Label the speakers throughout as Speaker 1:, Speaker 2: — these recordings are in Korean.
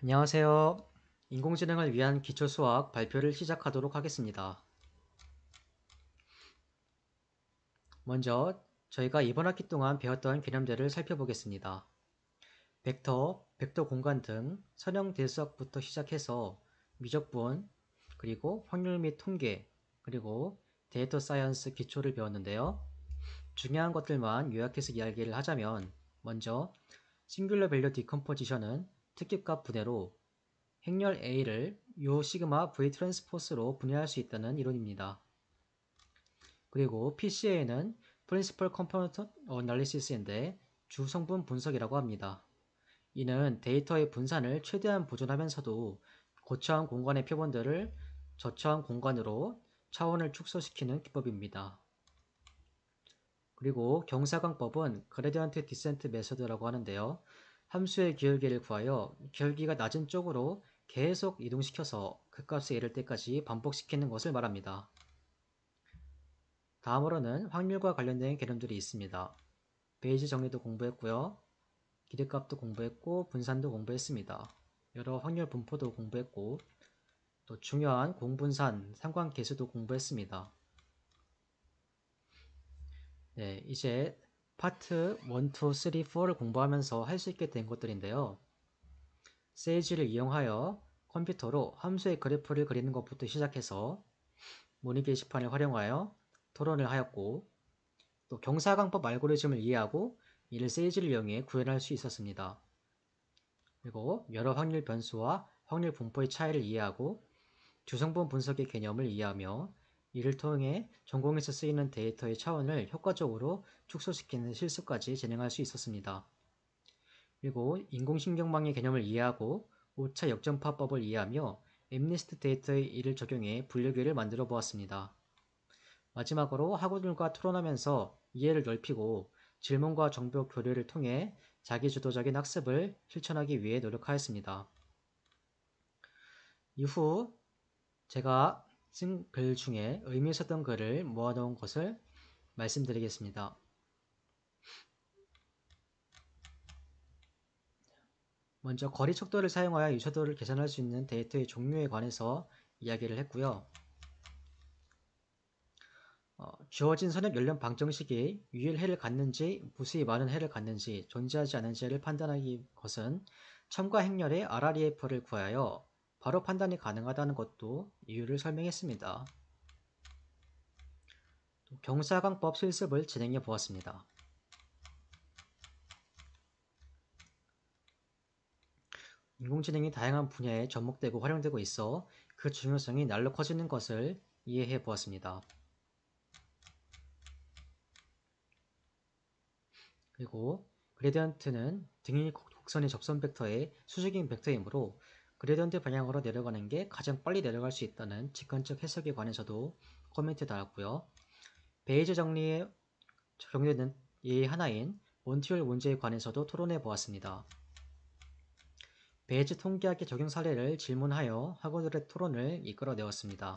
Speaker 1: 안녕하세요. 인공지능을 위한 기초수학 발표를 시작하도록 하겠습니다. 먼저 저희가 이번 학기 동안 배웠던 개념들을 살펴보겠습니다. 벡터, 벡터 공간 등 선형 대수학부터 시작해서 미적분, 그리고 확률 및 통계, 그리고 데이터 사이언스 기초를 배웠는데요. 중요한 것들만 요약해서 이야기를 하자면 먼저 싱귤러 밸류 디컴포지션은 특집값 부대로 행렬 A를 요 시그마 V 트랜스포스로 분해할 수 있다는 이론입니다. 그리고 PCA는 Principal Component Analysis인데 주성분 분석이라고 합니다. 이는 데이터의 분산을 최대한 보존하면서도 고차원 공간의 표본들을 저차원 공간으로 차원을 축소시키는 기법입니다. 그리고 경사광법은 그레디언트 디센트 메서드라고 하는데요. 함수의 기울기를 구하여 기울기가 낮은 쪽으로 계속 이동시켜서 그 값에 이를 때까지 반복시키는 것을 말합니다. 다음으로는 확률과 관련된 개념들이 있습니다. 베이지 정리도 공부했고요. 기대값도 공부했고 분산도 공부했습니다. 여러 확률 분포도 공부했고 또 중요한 공분산 상관계수도 공부했습니다. 네, 이제 파트 1, 2, 3, 4를 공부하면서 할 수 있게 된 것들인데요. 세이지를 이용하여 컴퓨터로 함수의 그래프를 그리는 것부터 시작해서 모니 게시판을 활용하여 토론을 하였고 또 경사강법 알고리즘을 이해하고 이를 세이지를 이용해 구현할 수 있었습니다. 그리고 여러 확률 변수와 확률 분포의 차이를 이해하고 주성분 분석의 개념을 이해하며 이를 통해 전공에서 쓰이는 데이터의 차원을 효과적으로 축소시키는 실습까지 진행할 수 있었습니다. 그리고 인공신경망의 개념을 이해하고 5차 역전파법을 이해하며 엠니스트 데이터의 이를 적용해 분류기를 만들어 보았습니다. 마지막으로 학우들과 토론하면서 이해를 넓히고 질문과 정보 교류를 통해 자기주도적인 학습을 실천하기 위해 노력하였습니다. 이후 제가 쓴글 중에 의미 있었던 글을 모아놓은 것을 말씀드리겠습니다. 먼저 거리 척도를 사용하여 유차도를 계산할 수 있는 데이터의 종류에 관해서 이야기를 했고요. 어, 주어진 선역 연령 방정식이 유일 해를 갖는지 무수히 많은 해를 갖는지 존재하지 않은지를 판단하기 것은 첨가 행렬의 RREF를 구하여 바로 판단이 가능하다는 것도 이유를 설명했습니다. 경사강법 실습을 진행해 보았습니다. 인공지능이 다양한 분야에 접목되고 활용되고 있어 그 중요성이 날로 커지는 것을 이해해 보았습니다. 그리고 그레디언트는 등이 곡선의 접선 벡터의 수직인 벡터이므로 그레디언트 방향으로 내려가는 게 가장 빨리 내려갈 수 있다는 직관적 해석에 관해서도 코멘트 달았고요. 베이즈 정리에 적용되는 예의 하나인 원티올 문제에 관해서도 토론해 보았습니다. 베이즈 통계학의 적용 사례를 질문하여 학원들의 토론을 이끌어내었습니다.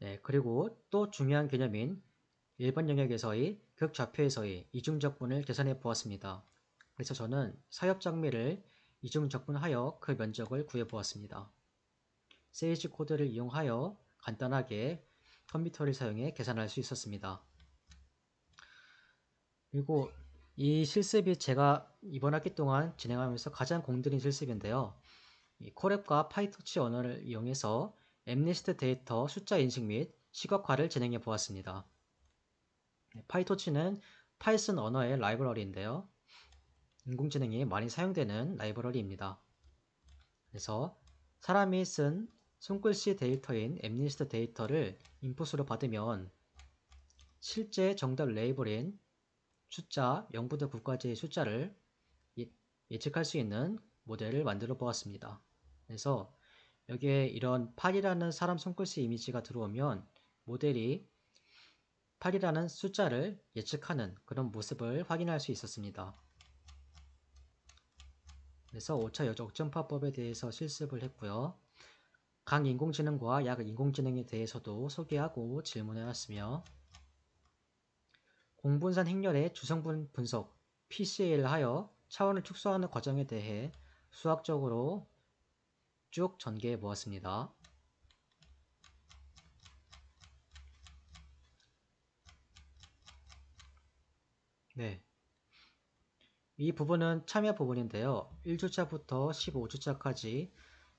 Speaker 1: 네, 그리고 또 중요한 개념인 일반 영역에서의 극좌표에서의 이중적분을 계산해 보았습니다. 그래서 저는 사역장미를 이중적분하여 그 면적을 구해 보았습니다. 세이지 코드를 이용하여 간단하게 컴퓨터를 사용해 계산할 수 있었습니다. 그리고 이 실습이 제가 이번 학기 동안 진행하면서 가장 공들인 실습인데요. 코랩과 파이터치 언어를 이용해서 엠리스트 데이터 숫자 인식 및 시각화를 진행해 보았습니다. 네, 파이토치는 파이썬 언어의 라이브러리인데요. 인공지능이 많이 사용되는 라이브러리입니다. 그래서 사람이 쓴 손글씨 데이터인 엠리스트 데이터를 인풋으로 받으면 실제 정답 레이블인 숫자 0부터 9까지의 숫자를 예, 예측할 수 있는 모델을 만들어 보았습니다. 그래서 여기에 이런 팔이라는 사람 손글씨 이미지가 들어오면 모델이 8이라는 숫자를 예측하는 그런 모습을 확인할 수 있었습니다. 그래서 5차 역전파법에 대해서 실습을 했고요. 각 인공지능과 약 인공지능에 대해서도 소개하고 질문해왔으며 공분산 행렬의 주성분 분석 PCA를 하여 차원을 축소하는 과정에 대해 수학적으로 쭉 전개해 보았습니다. 네. 이 부분은 참여 부분인데요. 1주차부터 15주차까지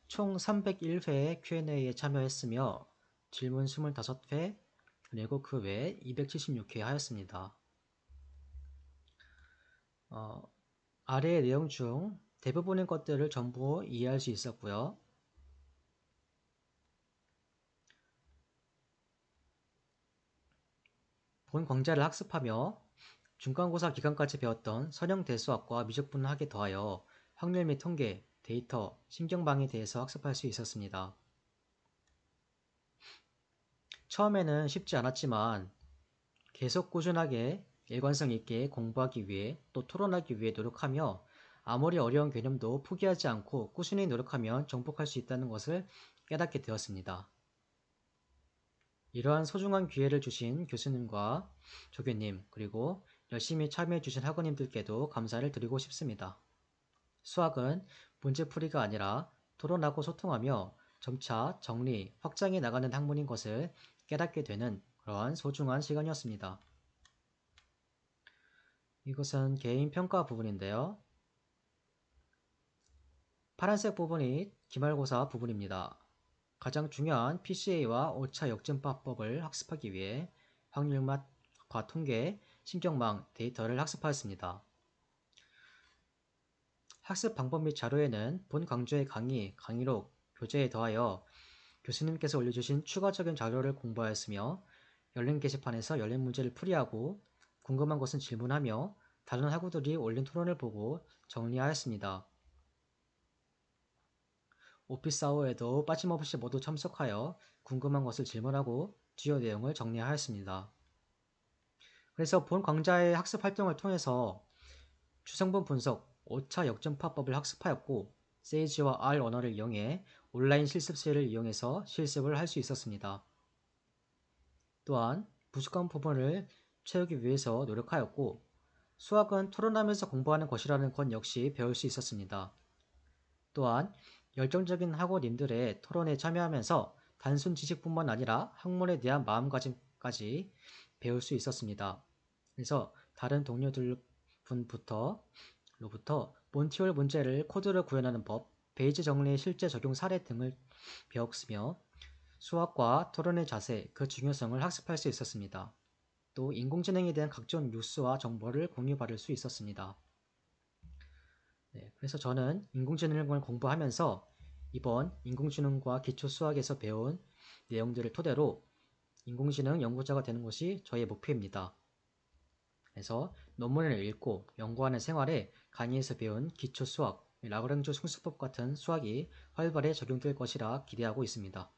Speaker 1: 총 301회 Q&A에 참여했으며 질문 25회, 그리고 그 외에 276회 하였습니다. 어, 아래의 내용 중 대부분의 것들을 전부 이해할 수 있었고요. 본 강좌를 학습하며 중간고사 기간까지 배웠던 선형대수학과 미적분을 하게 더하여 확률 및 통계, 데이터, 신경방에 대해서 학습할 수 있었습니다. 처음에는 쉽지 않았지만 계속 꾸준하게 일관성 있게 공부하기 위해 또 토론하기 위해 노력하며 아무리 어려운 개념도 포기하지 않고 꾸준히 노력하면 정복할 수 있다는 것을 깨닫게 되었습니다. 이러한 소중한 기회를 주신 교수님과 조교님 그리고 열심히 참여해주신 학우님들께도 감사를 드리고 싶습니다. 수학은 문제풀이가 아니라 토론하고 소통하며 점차 정리, 확장해 나가는 학문인 것을 깨닫게 되는 그러한 소중한 시간이었습니다. 이것은 개인 평가 부분인데요. 파란색 부분이 기말고사 부분입니다. 가장 중요한 PCA와 오차 역전파법을 학습하기 위해 확률과 통계, 신경망 데이터를 학습하였습니다. 학습 방법 및 자료에는 본 강좌의 강의, 강의록, 교재에 더하여 교수님께서 올려주신 추가적인 자료를 공부하였으며 열린 게시판에서 열린 문제를 풀이하고 궁금한 것은 질문하며 다른 학우들이 올린 토론을 보고 정리하였습니다. 오피스아워에도 빠짐없이 모두 참석하여 궁금한 것을 질문하고 주요 내용을 정리하였습니다. 그래서 본 강좌의 학습 활동을 통해서 주성분 분석, 오차 역전파법을 학습하였고 세이지와 R 언어를 이용해 온라인 실습실을 이용해서 실습을 할 수 있었습니다. 또한 부족한 부분을 채우기 위해서 노력하였고 수학은 토론하면서 공부하는 것이라는 건 역시 배울 수 있었습니다. 또한 열정적인 학원님들의 토론에 참여하면서 단순 지식뿐만 아니라 학문에 대한 마음가짐까지 배울 수 있었습니다. 그래서 다른 동료들 분부터 로부터 몬티올 문제를 코드로 구현하는 법, 베이지 정리의 실제 적용 사례 등을 배웠으며 수학과 토론의 자세, 그 중요성을 학습할 수 있었습니다. 또 인공지능에 대한 각종 뉴스와 정보를 공유받을 수 있었습니다. 네, 그래서 저는 인공지능을 공부하면서 이번 인공지능과 기초수학에서 배운 내용들을 토대로 인공지능 연구자가 되는 것이 저의 목표입니다. 그래서 논문을 읽고 연구하는 생활에 강의에서 배운 기초수학, 라그랑주 승수법 같은 수학이 활발히 적용될 것이라 기대하고 있습니다.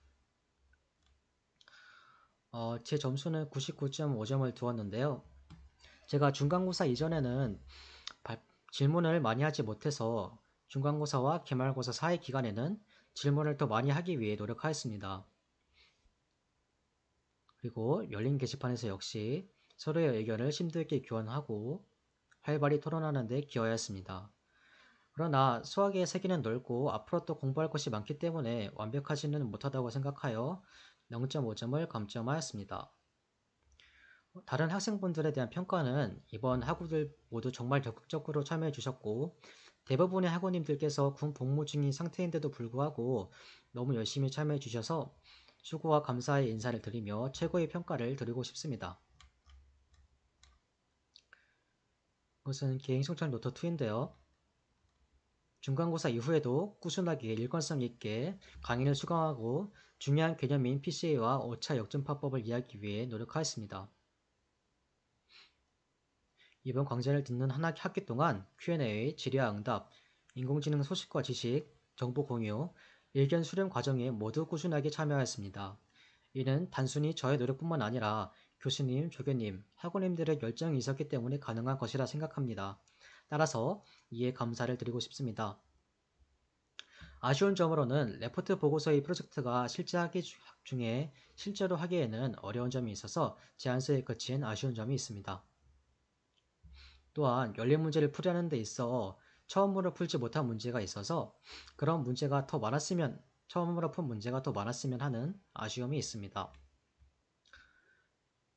Speaker 1: 어, 제 점수는 99.5점을 두었는데요. 제가 중간고사 이전에는 질문을 많이 하지 못해서 중간고사와 개말고사 사이 기간에는 질문을 더 많이 하기 위해 노력하였습니다. 그리고 열린 게시판에서 역시 서로의 의견을 심도있게 교환하고 활발히 토론하는 데 기여하였습니다. 그러나 수학의 세계는 넓고 앞으로 또 공부할 것이 많기 때문에 완벽하지는 못하다고 생각하여 0.5점을 감점하였습니다. 다른 학생분들에 대한 평가는 이번 학우들 모두 정말 적극적으로 참여해 주셨고 대부분의 학우님들께서 군 복무 중인 상태인데도 불구하고 너무 열심히 참여해 주셔서 수고와 감사의 인사를 드리며 최고의 평가를 드리고 싶습니다. 이것은 개인성찰 노트 2인데요. 중간고사 이후에도 꾸준하게 일관성 있게 강의를 수강하고 중요한 개념인 PCA와 5차 역전파법을 이해하기 위해 노력하였습니다. 이번 강좌를 듣는 한 학기 동안 Q&A, 질의와 응답, 인공지능 소식과 지식, 정보 공유, 의견 수렴 과정에 모두 꾸준하게 참여하였습니다. 이는 단순히 저의 노력뿐만 아니라 교수님, 조교님, 학원님들의 열정이 있었기 때문에 가능한 것이라 생각합니다. 따라서 이에 감사를 드리고 싶습니다. 아쉬운 점으로는 레포트 보고서의 프로젝트가 실제 하기 중에 실제로 하기에는 어려운 점이 있어서 제안서에 그친 아쉬운 점이 있습니다. 또한 열린 문제를 풀이하는 데 있어 처음으로 풀지 못한 문제가 있어서 그런 문제가 더 많았으면 처음으로 푼 문제가 더 많았으면 하는 아쉬움이 있습니다.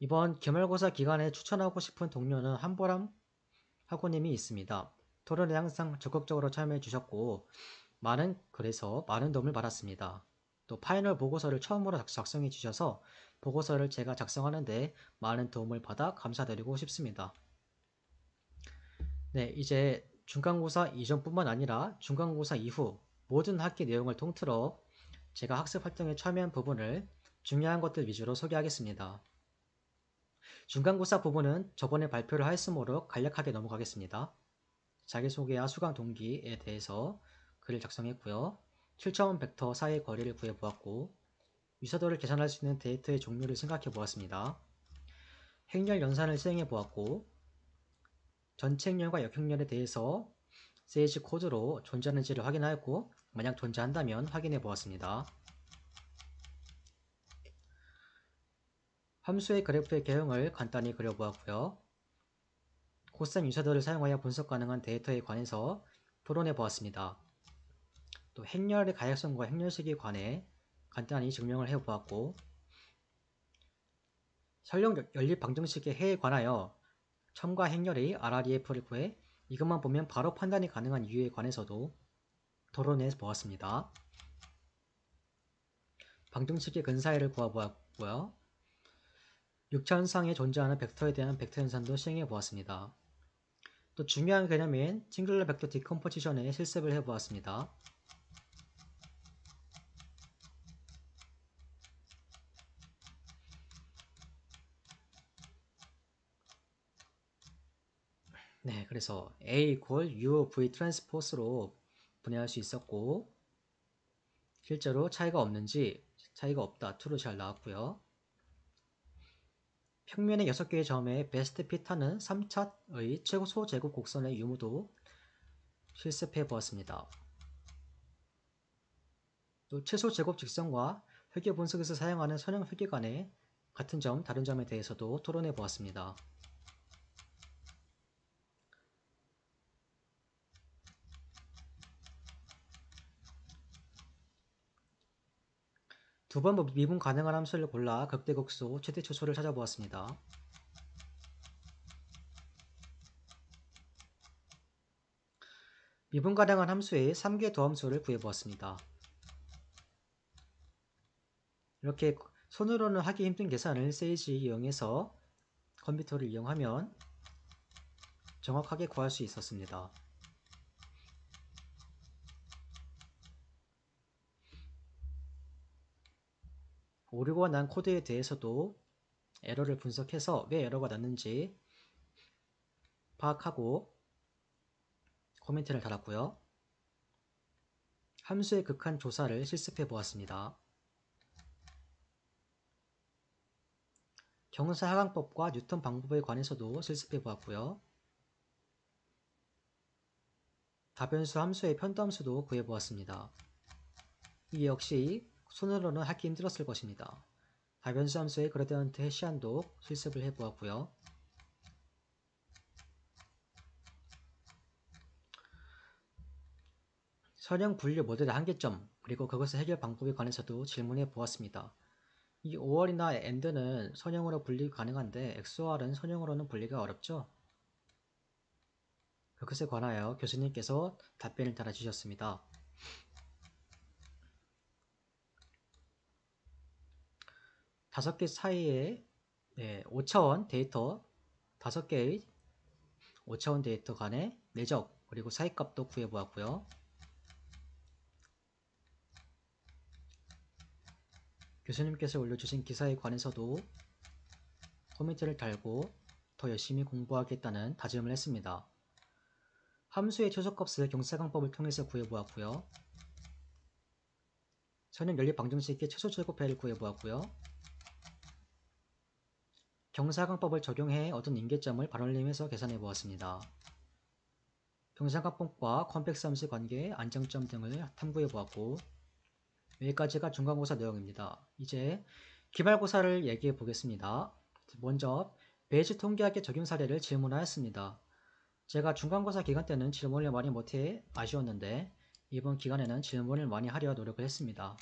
Speaker 1: 이번 기말고사 기간에 추천하고 싶은 동료는 한보람 학우님이 있습니다. 토론에 항상 적극적으로 참여해 주셨고 많은 그래서 많은 도움을 받았습니다. 또 파이널 보고서를 처음으로 작성해 주셔서 보고서를 제가 작성하는데 많은 도움을 받아 감사드리고 싶습니다. 네, 이제 중간고사 이전뿐만 아니라 중간고사 이후 모든 학기 내용을 통틀어 제가 학습 활동에 참여한 부분을 중요한 것들 위주로 소개하겠습니다. 중간고사 부분은 저번에 발표를 하였으므로 간략하게 넘어가겠습니다. 자기소개와 수강 동기에 대해서 글을 작성했고요. 7차원 벡터 사이의 거리를 구해보았고 위사도를 계산할 수 있는 데이터의 종류를 생각해보았습니다. 행렬 연산을 수행해보았고 전체행렬과 역행렬에 대해서 세이지 코드로 존재하는지를 확인하였고 만약 존재한다면 확인해 보았습니다. 함수의 그래프의 개형을 간단히 그려보았고요. 코스산 유사도를 사용하여 분석 가능한 데이터에 관해서 토론해 보았습니다. 또 행렬의 가역성과 행렬식에 관해 간단히 증명을 해보았고 설령 연립 방정식의 해에 관하여 첨과 행렬의 RREF를 구해 이것만 보면 바로 판단이 가능한 이유에 관해서도 토론해 보았습니다. 방정식의 근사해를 구해보았고요. 6차 현상에 존재하는 벡터에 대한 벡터 현상도 시행해 보았습니다. 또 중요한 개념인 싱글러 벡터 디컴포지션에 실습을 해보았습니다. 네, 그래서 A equal U V 트랜스포스로 분해할 수 있었고 실제로 차이가 없는지 차이가 없다. 투로 잘 나왔고요. 평면의 6개의 점의 베스트 피타는 3차의 최고 소제곱 곡선의 유무도 실습해 보았습니다. 또 최소 제곱 직선과 회계 분석에서 사용하는 선형 회계관의 같은 점, 다른 점에 대해서도 토론해 보았습니다. 두번 뭐 미분 가능한 함수를 골라 극대극소 최대 초소를 찾아보았습니다. 미분 가능한 함수의 3개 도함수를 구해보았습니다. 이렇게 손으로는 하기 힘든 계산을 세이지 이용해서 컴퓨터를 이용하면 정확하게 구할 수 있었습니다. 오류가 난 코드에 대해서도 에러를 분석해서 왜 에러가 났는지 파악하고 코멘트를 달았고요. 함수의 극한 조사를 실습해 보았습니다. 경사 하강법과 뉴턴 방법에 관해서도 실습해 보았고요. 다변수 함수의 편도함수도 구해 보았습니다. 이 역시 손으로는 하기 힘들었을 것입니다. 가변수 함수의 그래디언트 해시안도 실습을 해보았고요. 선형 분류 모델의 한계점 그리고 그것의 해결 방법에 관해서도 질문해 보았습니다. 이 o r 이나 AND는 선형으로 분리 가능한데 XOR은 선형으로는 분리가 어렵죠? 그것에 관하여 교수님께서 답변을 달아주셨습니다. 다섯 개 사이에 네, 5차원 데이터 다섯 개의 5차원 데이터 간의 내적 그리고 사이값도 구해보았고요. 교수님께서 올려주신 기사에 관해서도 커뮤니티를 달고 더 열심히 공부하겠다는 다짐을 했습니다. 함수의 최소값을 경사강법을 통해서 구해보았고요. 저는 연립 방정식의 최소 제곱 배를 구해보았고요. 경사각법을 적용해 얻은 임계점을 발원림에서 계산해 보았습니다. 경사각법과 컴팩스함수의 관계, 의 안정점 등을 탐구해 보았고 여기까지가 중간고사 내용입니다. 이제 기말고사를 얘기해 보겠습니다. 먼저 베이지 통계학의 적용 사례를 질문하였습니다. 제가 중간고사 기간 때는 질문을 많이 못해 아쉬웠는데 이번 기간에는 질문을 많이 하려 노력을 했습니다.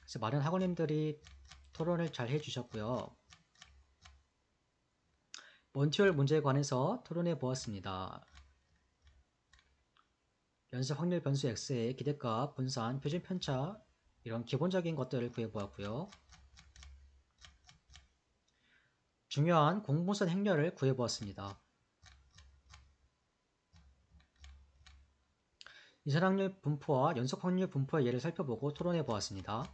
Speaker 1: 그래서 많은 학원님들이 토론을 잘 해주셨고요. 먼티얼 문제에 관해서 토론해 보았습니다. 연습 확률 변수 x의 기대값, 분산, 표준 편차 이런 기본적인 것들을 구해 보았고요. 중요한 공분선 행렬을 구해 보았습니다. 이산확률 분포와 연속확률 분포의 예를 살펴보고 토론해 보았습니다.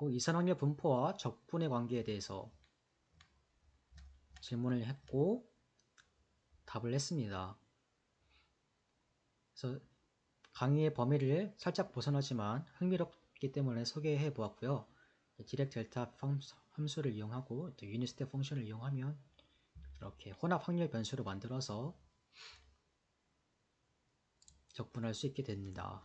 Speaker 1: 어, 이산항의 분포와 적분의 관계에 대해서 질문을 했고 답을 했습니다. 그래서 강의의 범위를 살짝 벗어나지만 흥미롭기 때문에 소개해 보았고요. 디렉 델타 함수를 이용하고 또 유니스텝 펑션을 이용하면 이렇게 혼합 확률 변수로 만들어서 적분할 수 있게 됩니다.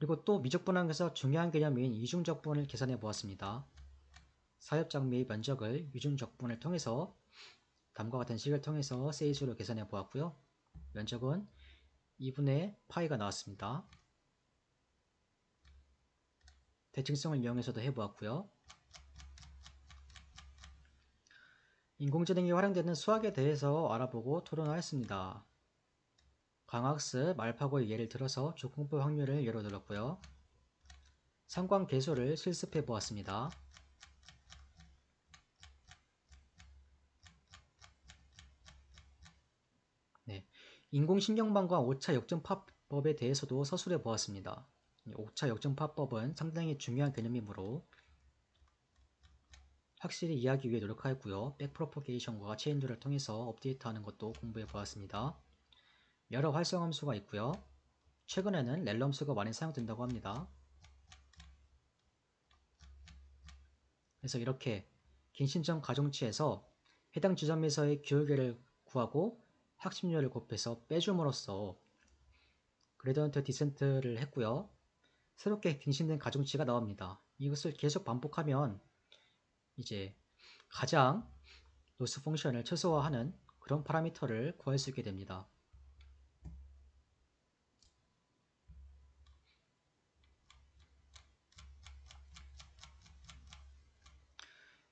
Speaker 1: 그리고 또미적분학에서 중요한 개념인 이중적분을 계산해 보았습니다. 사업장미의 면적을 이중적분을 통해서 다음과 같은 식을 통해서 세이수로 계산해 보았고요. 면적은 2분의 파이가 나왔습니다. 대칭성을 이용해서도 해보았고요. 인공지능이 활용되는 수학에 대해서 알아보고 토론하였습니다. 광학스말파고의 예를 들어서 조공부 확률을 예로 들었고요. 상관 계수를 실습해 보았습니다. 네, 인공신경망과 5차 역전파법에 대해서도 서술해 보았습니다. 5차 역전파법은 상당히 중요한 개념이므로 확실히 이해하기 위해 노력하였고요. 백프로포게이션과 체인조를 통해서 업데이트하는 것도 공부해 보았습니다. 여러 활성함수가 있고요. 최근에는 렐럼수가 많이 사용된다고 합니다. 그래서 이렇게 갱신점 가중치에서 해당 지점에서의 기울기를 구하고 학습률을 곱해서 빼줌으로써 그래디언트 디센트를 했고요. 새롭게 갱신된 가중치가 나옵니다. 이것을 계속 반복하면 이제 가장 노스 펑션을 최소화하는 그런 파라미터를 구할 수 있게 됩니다.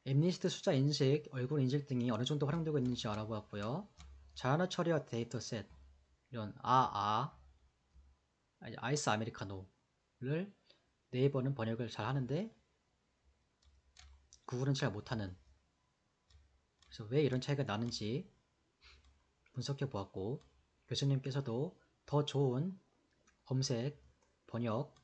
Speaker 1: 엠리스트 숫자 인식, 얼굴 인식 등이 어느 정도 활용되고 있는지 알아보았고요. 자연어 처리와 데이터셋, 이런 아아, 아, 아이스 아메리카노를 네이버는 번역을 잘 하는데 구글은 잘 못하는 그래서 왜 이런 차이가 나는지 분석해 보았고 교수님께서도 더 좋은 검색, 번역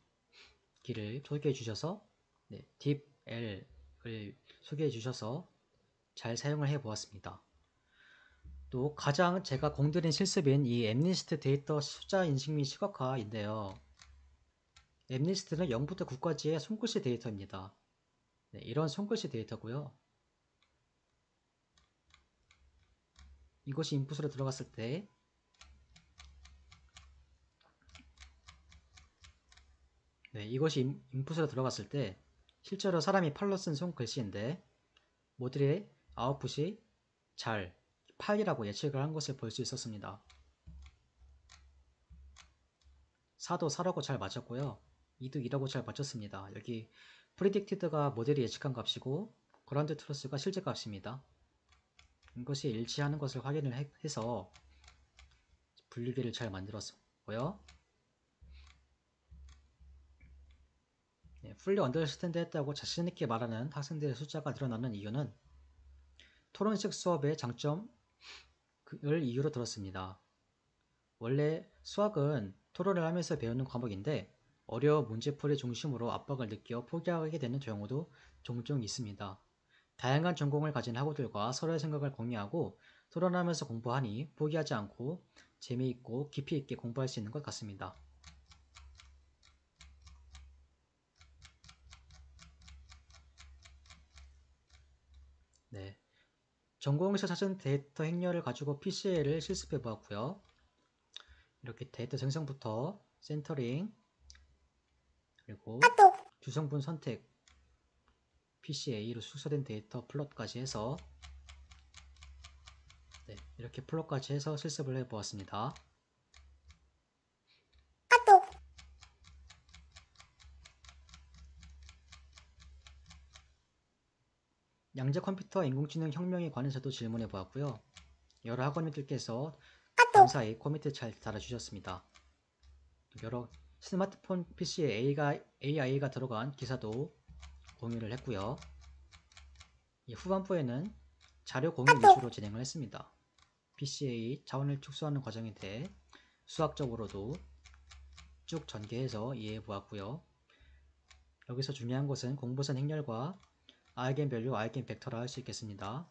Speaker 1: 길을 소개해 주셔서 네, 딥, L, 을 소개해 주셔서 잘 사용을 해 보았습니다. 또 가장 제가 공들인 실습인 이 엠니스트 데이터 숫자 인식 및 시각화인데요. 엠니스트는 0부터 9까지의 손글씨 데이터입니다. 네, 이런 손글씨 데이터고요. 이것이 인풋으로 들어갔을 때 네, 이것이 인풋으로 들어갔을 때 실제로 사람이 팔로 쓴 손글씨인데 모델의 아웃풋이 잘 8이라고 예측을 한 것을 볼 수 있었습니다. 4도 4라고 잘 맞췄고요. 2도 2라고 잘 맞췄습니다. 여기 프리딕티드가 모델이 예측한 값이고 그란드 트러스가 실제 값입니다. 이것이 일치하는 것을 확인을 해서 분류기를 잘 만들었고요. 예, 풀리 언더스탠드 했다고 자신있게 말하는 학생들의 숫자가 늘어나는 이유는 토론식 수업의 장점을 이유로 들었습니다. 원래 수학은 토론을 하면서 배우는 과목인데 어려운 문제풀이 중심으로 압박을 느껴 포기하게 되는 경우도 종종 있습니다. 다양한 전공을 가진 학우들과 서로의 생각을 공유하고 토론하면서 공부하니 포기하지 않고 재미있고 깊이 있게 공부할 수 있는 것 같습니다. 전공에서 찾은 데이터 행렬을 가지고 PCL을 실습해 보았고요. 이렇게 데이터 생성부터 센터링 그리고 주성분 선택 PCA로 축소된 데이터 플롯까지 해서 네, 이렇게 플롯까지 해서 실습을 해보았습니다. 양자 컴퓨터 인공지능 혁명에 관해서도 질문해 보았고요. 여러 학원님들께서 아, 감사히 코멘트 잘 달아주셨습니다. 여러 스마트폰 PC에 A가, AI가 들어간 기사도 공유를 했고요. 후반부에는 자료 공유 아, 위주로 진행을 했습니다. PCA 자원을 축소하는 과정에 대해 수학적으로도 쭉 전개해서 이해해 보았고요. 여기서 중요한 것은 공보선 행렬과 아이겐 밸류, 아이겐 벡터라 할 수 있겠습니다.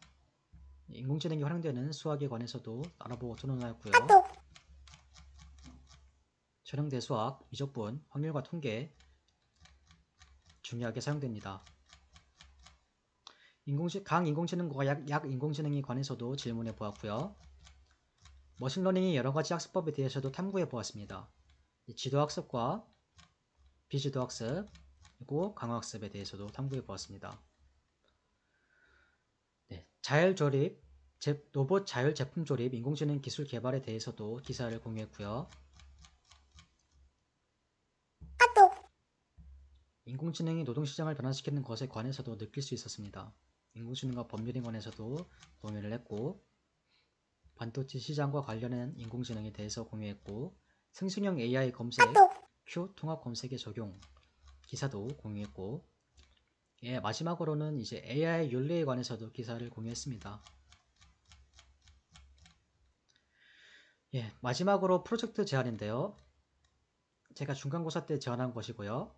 Speaker 1: 인공지능이 활용되는 수학에 관해서도 알아보고 토론하였고요. 전형대 수학, 미적분, 확률과 통계 중요하게 사용됩니다. 인공지, 강 인공지능과 약, 약 인공지능에 관해서도 질문해 보았고요. 머신러닝의 여러가지 학습법에 대해서도 탐구해 보았습니다. 지도학습과 비지도학습 그리고 강화학습에 대해서도 탐구해 보았습니다. 자율 조립, 로봇 자율 제품 조립, 인공지능 기술 개발에 대해서도 기사를 공유했고요. 인공지능이 노동시장을 변화시키는 것에 관해서도 느낄 수 있었습니다. 인공지능과 법률에 관해서도 공유를 했고 반도체 시장과 관련한 인공지능에 대해서 공유했고 생성형 AI 검색, Q 통합 검색의 적용 기사도 공유했고 예, 마지막으로는 이제 AI 윤리에 관해서도 기사를 공유했습니다. 예, 마지막으로 프로젝트 제안인데요. 제가 중간고사 때 제안한 것이고요.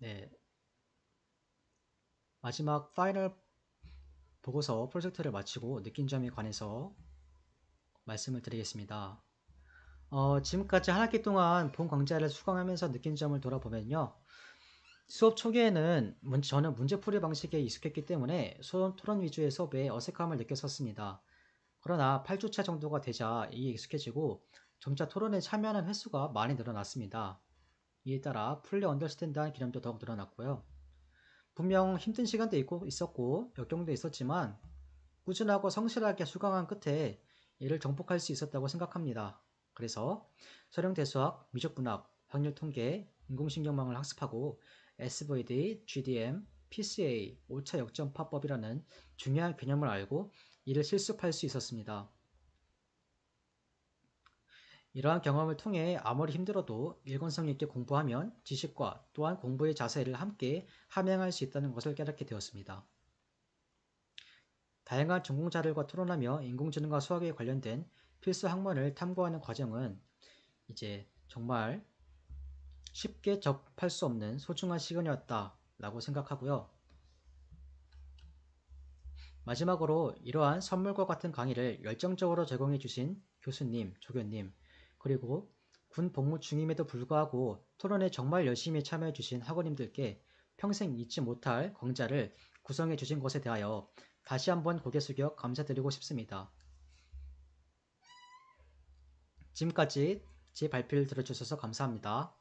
Speaker 1: 네. 마지막 파이널 보고서 프로젝트를 마치고 느낀 점에 관해서 말씀을 드리겠습니다. 어, 지금까지 한 학기 동안 본 강좌를 수강하면서 느낀 점을 돌아보면요. 수업 초기에는 문, 저는 문제풀이 방식에 익숙했기 때문에 수업 토론 위주의 수업에 어색함을 느꼈었습니다. 그러나 8주차 정도가 되자 이에 익숙해지고 점차 토론에 참여하는 횟수가 많이 늘어났습니다. 이에 따라 풀리 언더스탠드한 기념도 더욱 늘어났고요. 분명 힘든 시간도 있고 있었고 역경도 있었지만 꾸준하고 성실하게 수강한 끝에 이를 정복할 수 있었다고 생각합니다. 그래서 서령대수학, 미적분학, 확률통계, 인공신경망을 학습하고 SVD, GDM, PCA, 5차 역전 파법이라는 중요한 개념을 알고 이를 실습할 수 있었습니다. 이러한 경험을 통해 아무리 힘들어도 일관성 있게 공부하면 지식과 또한 공부의 자세를 함께 함양할 수 있다는 것을 깨닫게 되었습니다. 다양한 전공자들과 토론하며 인공지능과 수학에 관련된 필수 학문을 탐구하는 과정은 이제 정말 쉽게 접할 수 없는 소중한 시간이었다라고 생각하고요. 마지막으로 이러한 선물과 같은 강의를 열정적으로 제공해 주신 교수님, 조교님, 그리고 군 복무 중임에도 불구하고 토론에 정말 열심히 참여해 주신 학원님들께 평생 잊지 못할 강좌를 구성해 주신 것에 대하여 다시 한번 고개 숙여 감사드리고 싶습니다. 지금까지 제 발표를 들어주셔서 감사합니다.